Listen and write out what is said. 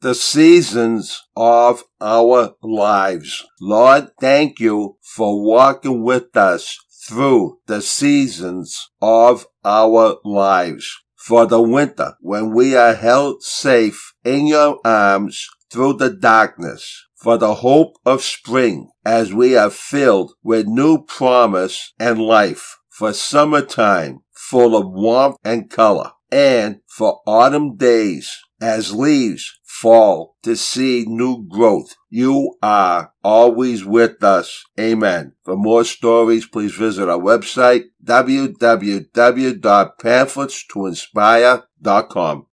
the seasons of our lives. Lord, thank you for walking with us through the seasons of our lives. For the winter, when we are held safe in your arms through the darkness. For the hope of spring, as we are filled with new promise and life. For summertime, full of warmth and color. And for autumn days, as leaves fall, to see new growth. You are always with us. Amen. For more stories, please visit our website, www.pamphlets2inspire.com.